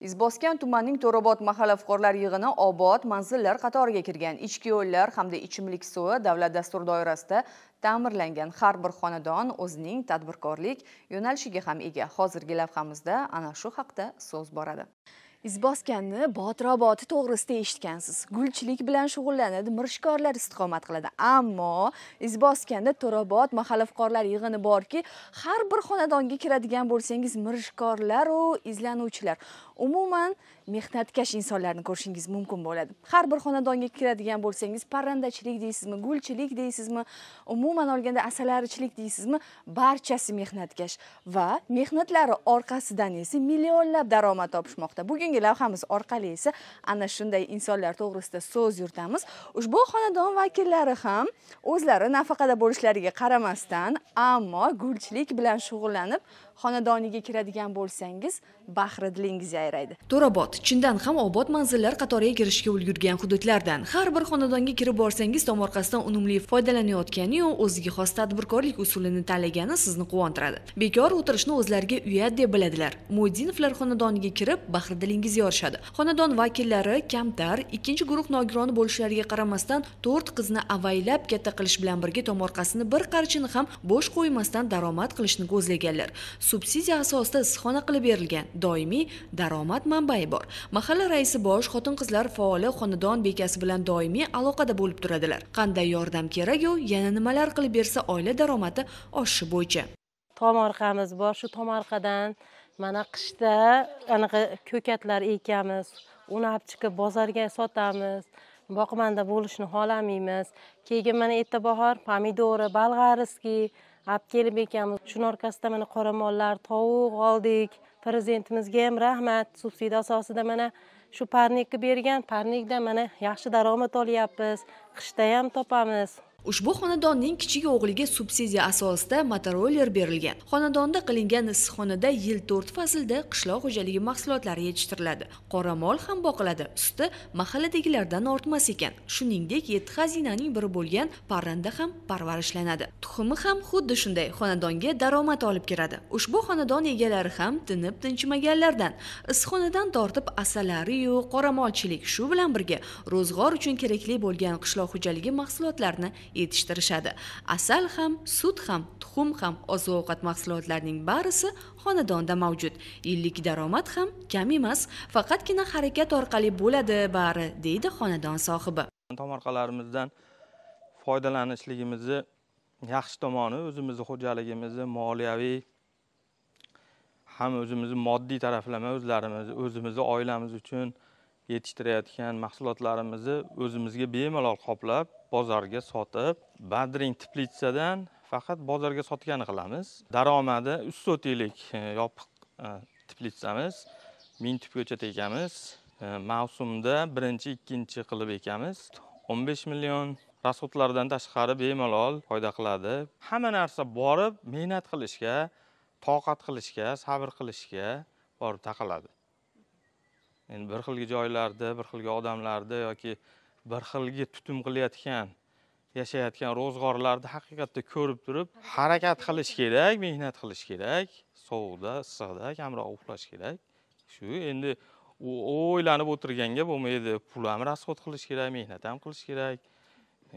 izboskan tumanining to'robod mahalla fuqarolar yig'ini obod manzillar qatoriga kirgan ichki yo'llar hamda ichimlik suvi davlat dasturi doirasida ta'mirlangan har bir xonadon o'zining tadbirkorlik yo'nalishiga ham ega hozirgi lavhamizda ana shu haqda so'z boradi izboskanni Botroboti to'g'risida eshitgansiz gulchilik bilan shug'ullanadi mirishkorlar istiqomat qiladi ammo izboskanda to'robod mahalla fuqarolar yig'ini borki har bir xonadonga kiradigan bo'lsangiz u izlanuvchilar umuman mehnatkash insonlarni ko'rishingiz mumkin bo'ladi har bir xonadonga kiradigan bo'lsangiz parrandachilik deysizmi gulchilik deysizmi umuman olganda asalarichilik deysizmi barchasi mehnatkash va mehnatlari orqasidan esa millionlab daromad topishmoqda bugungi lavhamiz orqali esa ana shunday insonlar to'g'risida so'z yuritamiz ushbu xonadon vakillari ham o'zlari nafaqada bo'lishlariga qaramasdan ammo gulchilik bilan shug'ullanib xonadoniga kiradigan bo'lsangiz bahri dilingiz yayraydi to'rabot chindan ham obod manzillar qatoriga kirishga ulgurgan hududlardan har bir xonadonga kirib borsangiz tomorqasidan unumli foydalanayotganiyu o'ziga xos tadbirkorlik usulini tanlagani sizni quvontiradi bekor o'tirishni o'zlariga uyat deb biladilar mo'ydinovlar xonadoniga kirib bahri dilingiz yorishadi xonadon vakillari kamtar ikkinchi guruh nogironi bo'lishlariga qaramasdan to'rt qizni avaylab katta qilish bilan birga tomorqasini bir qarichini ham bo'sh qo'ymasdan daromad qilishni ko'zlaganlar subsidiya asosida issiqxona qilib berilgan doimiy daromad manbai bor mahalla raisi bosh xotin qizlar faoli xonadon bekasi bilan doimiy aloqada bo'lib turadilar qanday yordam keraku yana nimalar qilib bersa oila daromadi oshishi bo'yicha tomorqamiz bor shu tomorqadan mana qishda anaqa ko'katlar ekamiz uni olib chiqib bozorga sotamiz boqimanda bo'lishni xohlamaymiz keyin mana erta bahor pomidori болгарский olib kelib ekanmiz shuni orqasida mana qoramollar tovuq oldik prezidentimizga ham rahmat subsidiya asosida mana shu parnikni bergan parnikdan mana yaxshi daromad olyapmiz qishda ham topamiz ushbu xonadonning kichik o'g'liga subsidiya asosida motoroller berilgan xonadonda qilingan issiqxonada yil to'rt faslda qishloq xo'jaligi mahsulotlari yetishtiriladi qora mol ham boqiladi suti mahalladagilardan ortmas ekan shuningdek yetti xazinaning biri bo'lgan parranda ham parvarishlanadi tuxumi ham xuddi shunday xonadonga daromad olib kiradi ushbu xonadon egalari ham tinib tinchimaganlardan issiqxonadan tortib asalariyu qoramolchilik shu bilan birga ro'zg'or uchun kerakli bo'lgan qishloq xo'jaligi mahsulotlarini yetishtirishadi asal ham sut ham tuxum ham oziq ovqat mahsulotlarining barisi xonadonda mavjud yillik daromad ham kam emas faqatgina harakat orqali bo'ladi bari deydi xonadon sohibi tomorqalarimizdan foydalanishligimizni yaxshi tomoni o'zimizni xo'jaligimizni moliyaviy ham o'zimizni moddiy taraflama o'zlarimiz o'zimizni oilamiz uchun yetishtirayotgan mahsulotlarimizni o'zimizga bemalol qoplab bozorga sotib badring teplitsadan faqat bozorga sotgani qilamiz daromadi uch sotilik e, yopiq e, teplitsamiz ming tupgacha ekamiz e, mavsumda birinchi ikkinchi qilib ekamiz o'n besh million rasxodlardan tashqari bemalol foyda qiladi hamma narsa borib mehnat qilishga toqat qilishga sabr qilishga borib taqaladi endi bir xilgi joylarda bir xilgi odamlarda yoki bir xilgi tutum qilayotgan yashayotgan ro'zg'orlarni haqiqatda ko'rib turib harakat qilish kerak mehnat qilish kerak sovuqda issiqda kamroq uxlash kerak shu endi u o'ylanib o'tirganga bo'lmaydi pul ham расход qilish kerak mehnat ham qilish kerak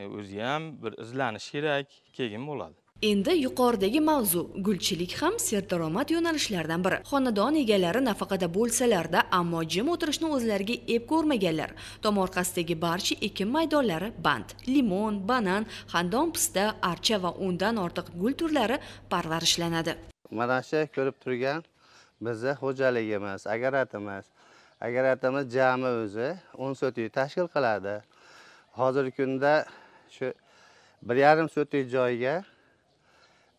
e, o'zi ham bir izlanish kerak keyin bo'ladi endi yuqoridagi mavzu gulchilik ham serdaromad yo'nalishlardan biri xonadon egalari nafaqada bo'lsalarda ammo jim o'tirishni o'zlariga ep ko'rmaganlar tom orqasidagi barcha ekin maydonlari band limon banan xandon pista archa va o'ndan ortiq gul turlari parvarishlanadi mana shu ko'rib turgan bizni xo'jaligimiz agariyatimiz agariyatimiz jami o'zi o'n sotiyk tashkil qiladi hozirgi kunda shu bir yarim joyiga joyga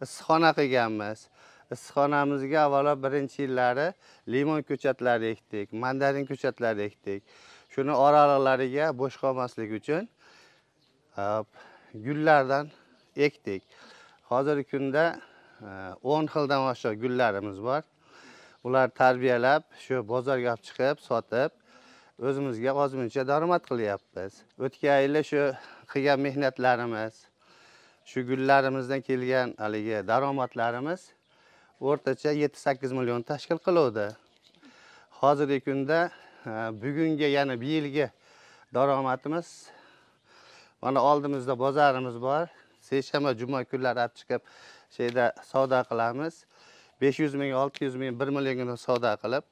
issiqxona qilganmiz issiqxonamizga avvalo birinchi yillari limon ko'chatlari ekdik mandarin ko'chatlari ekdik shuni oraliqlariga bo'sh qolmaslik uchun gullardan ekdik hozirgi kunda e, o'n xildan oshiq gullarimiz bor ular tarbiyalab shu bozorga olib chiqib sotib o'zimizga ozmuncha daromad qilyapmiz o'tgan yili shu qilgan mehnatlarimiz shu gullarimizdan kelgan haligi daromadlarimiz o'rtacha 7-8 million tashkil qiluvdi hozirgi kunda e, bugunga ya'ni bu yilgi daromadimiz mana oldimizda bozorimiz bor seshanba juma kunlari olib chiqib şeyda savdo qilamiz 500 ming 600 ming 1 millionga savdo qilib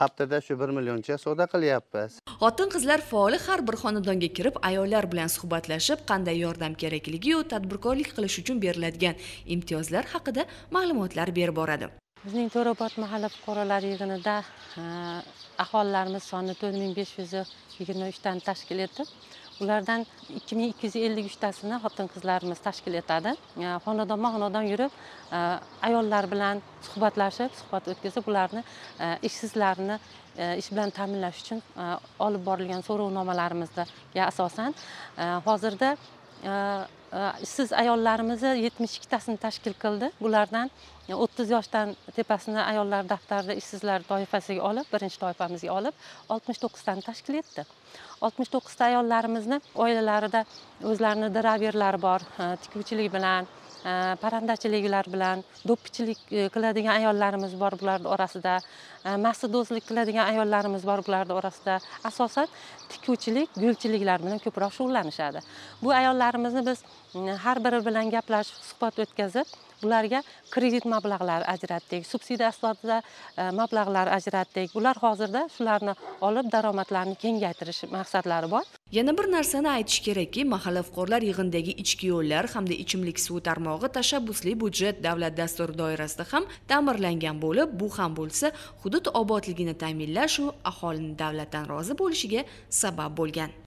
haftada shu 1 millioncha savdo qilyapmiz xotin qizlar faoli har bir xonadonga kirib ayollar bilan suhbatlashib qanday yordam kerakligiyu tadbirkorlik qilish uchun beriladigan imtiyozlar haqida ma'lumotlar berib boradi bizning to'robod mahalla fuqarolar yig'inida e, aholilarimiz soni to'rt ming besh yuz yigirma tashkil etib ulardan ikki ming ikki yuz ellik uchtasini xotin qizlarimiz tashkil etadi xonadonma xonadon yurib e, ayollar bilan suhbatlashib suhbat o'tkazib ularni e, ishsizlarni e, ish bilan ta'minlash uchun olib borilgan so'rovnomalarimizda asosan hozirda ishsiz ayollarimizni yetmish ikkitasini tashkil qildi bulardan e, o'ttiz yoshdan tepasini ayollar daftarida ishsizlar toifasiga olib birinchi toifamizga olib oltmish to'qqiztani tashkil etdi oltmish to'qqizta ayollarimizni oilalarida o'zlarini draverlari bor e, tikuvchilik bilan e, parrandachiliklar bilan do'ppichilik qiladigan ayollarimiz bor bularni orasida massadozlik qiladigan ayollarimiz bor bularni orasida asosan tikuvchilik gulchiliklar bilan ko'proq shug'ullanishadi bu ayollarimizni biz har biri bilan gaplashib suhbat o'tkazib ularga kredit mablag'lari ajratdik subsidiya asnosida e, mablag'lar ajratdik ular hozirda shularni olib daromadlarini kengaytirish maqsadlari bor yana bir narsani aytish kerakki mahalla fuqarolar yig'indagi ichki yo'llar hamda ichimlik suvi tarmog'i tashabbusli byudjet davlat dasturi doirasida ham ta'mirlangan bo'lib bu ham bo'lsa hudud obodligini ta'minlash aholini davlatdan rozi bo'lishiga sabab bo'lgan